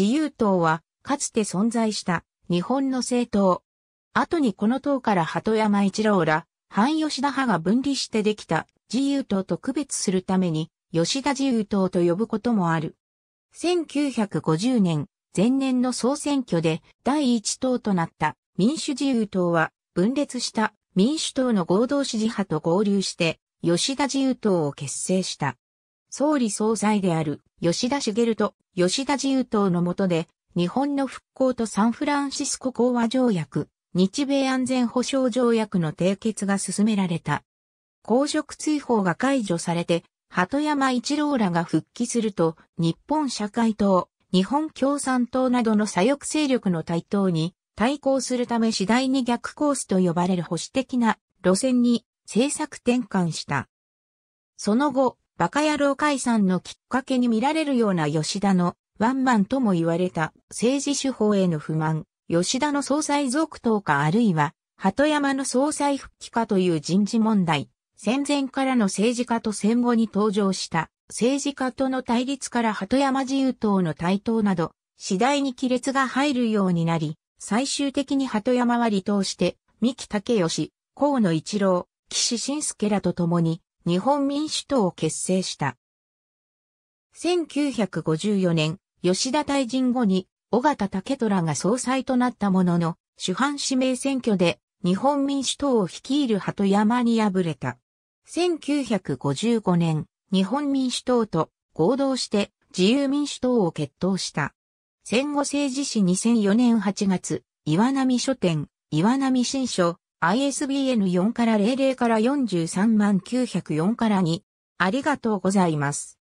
自由党は、かつて存在した日本の政党。後にこの党から鳩山一郎ら、反吉田派が分離してできた自由党と区別するために、吉田自由党と呼ぶこともある。1950年、前年の総選挙で第一党となった民主自由党は分裂した民主党の合同支持派と合流して吉田自由党を結成した。総理総裁である吉田茂と吉田自由党の下で、日本の復興とサンフランシスコ講和条約、日米安全保障条約の締結が進められた。公職追放が解除されて、鳩山一郎らが復帰すると、日本社会党、日本共産党などの左翼勢力の台頭に対抗するため次第に逆コースと呼ばれる保守的な路線に政策転換した。その後、バカ野郎解散のきっかけに見られるような吉田のワンマンとも言われた政治手法への不満、吉田の総裁続投かあるいは、鳩山の総裁復帰かという人事問題、戦前からの政治家と戦後に登場した政治家との対立から鳩山自由党の台頭など、次第に亀裂が入るようになり、最終的に鳩山は離党して、三木武義、河野一郎、岸信介らと共に、日本民主党を結成した。1954年、吉田大臣後に、小形武虎が総裁となったものの、主犯指名選挙で、日本民主党を率いる鳩山に敗れた。1955年、日本民主党と合同して自由民主党を決闘した。戦後政治史2004年8月、岩波書店、岩波新書、ISBN4 から00から43904から2。ありがとうございます。